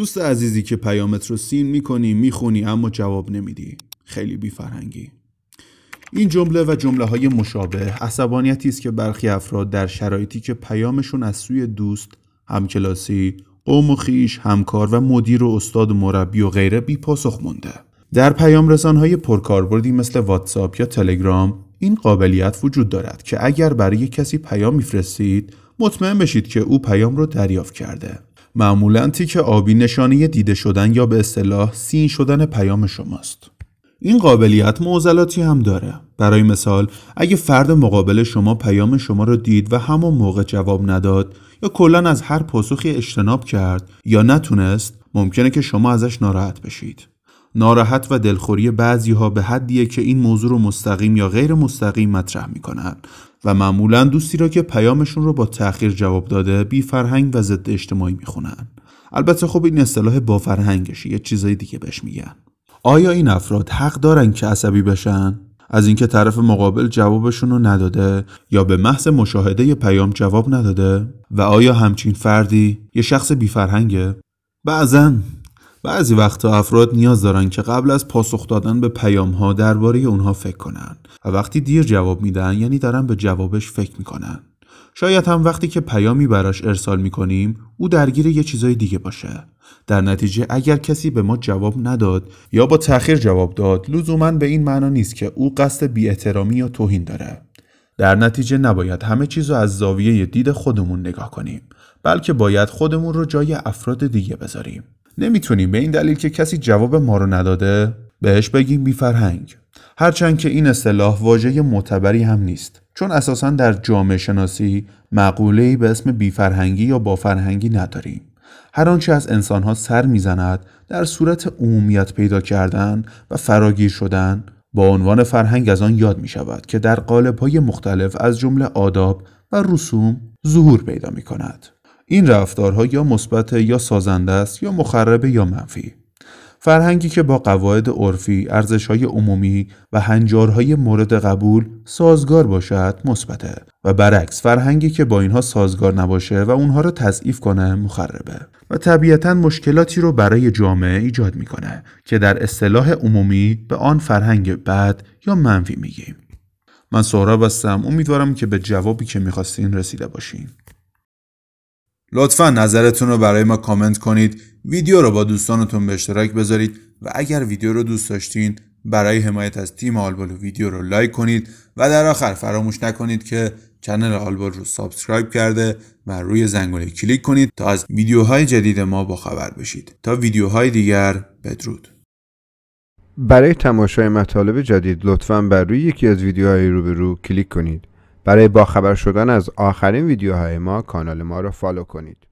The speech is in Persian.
دوست عزیزی که پیامت رو سین میکنی میخونی اما جواب نمیدی خیلی بیفرهنگی این جمله و جمله های مشابه عصبانیتی است که برخی افراد در شرایطی که پیامشون از سوی دوست، همکلاسی، قوم و خیش، همکار و مدیر و استاد و مربی و غیره بی پاسخ مونده. در پیام رسانهای پرکاربردی مثل واتساپ یا تلگرام این قابلیت وجود دارد که اگر برای کسی پیام میفرستید مطمئن بشید که او پیام رو دریافت کرده معمولا تیک آبی نشانه دیده شدن یا به اصطلاح سین شدن پیام شماست این قابلیت معضلاتی هم داره برای مثال اگه فرد مقابل شما پیام شما رو دید و همان موقع جواب نداد یا کلا از هر پاسخی اجتناب کرد یا نتونست ممکنه که شما ازش ناراحت بشید ناراحت و دلخوری بعضی ها به حدیه که این موضوع رو مستقیم یا غیر مستقیم مطرح میکنن و معمولا دوستی را که پیامشون رو با تأخیر جواب داده بی فرهنگ و ضد اجتماعی میخونن البته خب این اصطلاح با فرهنگشی یه چیزای دیگه بهش میگن آیا این افراد حق دارن که عصبی بشن از اینکه طرف مقابل جوابشون رو نداده یا به محض مشاهده پیام جواب نداده و آیا همچین فردی یه شخص بیفرهنگه؟ بعضن بعضی وقتا افراد نیاز دارن که قبل از پاسخ دادن به پیام ها درباره اونها فکر کنن و وقتی دیر جواب میدن یعنی دارن به جوابش فکر میکنن شاید هم وقتی که پیامی براش ارسال میکنیم او درگیر یه چیزای دیگه باشه در نتیجه اگر کسی به ما جواب نداد یا با تأخیر جواب داد لزوما به این معنا نیست که او قصد بیاحترامی یا توهین داره در نتیجه نباید همه چیز رو از زاویه دید خودمون نگاه کنیم بلکه باید خودمون رو جای افراد دیگه بذاریم نمیتونیم به این دلیل که کسی جواب ما رو نداده بهش بگیم بیفرهنگ هرچند که این اصطلاح واژه معتبری هم نیست چون اساسا در جامعه شناسی مقوله‌ای به اسم بیفرهنگی یا بافرهنگی نداریم هر آنچه از انسانها سر میزند در صورت عمومیت پیدا کردن و فراگیر شدن با عنوان فرهنگ از آن یاد می که در قالب مختلف از جمله آداب و رسوم ظهور پیدا می این رفتارها یا مثبت یا سازنده است یا مخربه یا منفی فرهنگی که با قواعد عرفی، ارزشهای عمومی و هنجارهای مورد قبول سازگار باشد مثبته و برعکس فرهنگی که با اینها سازگار نباشه و اونها را تضعیف کنه مخربه و طبیعتا مشکلاتی رو برای جامعه ایجاد میکنه که در اصطلاح عمومی به آن فرهنگ بد یا منفی میگیم من سهراب هستم امیدوارم که به جوابی که میخواستین رسیده باشین لطفا نظرتون رو برای ما کامنت کنید ویدیو رو با دوستانتون به اشتراک بذارید و اگر ویدیو رو دوست داشتین برای حمایت از تیم آلبالو ویدیو رو لایک کنید و در آخر فراموش نکنید که چنل آلبال رو سابسکرایب کرده و روی زنگوله کلیک کنید تا از ویدیوهای جدید ما باخبر بشید تا ویدیوهای دیگر بدرود برای تماشای مطالب جدید لطفا بر روی یکی از ویدیوهای رو کلیک کنید برای باخبر شدن از آخرین ویدیوهای ما کانال ما را فالو کنید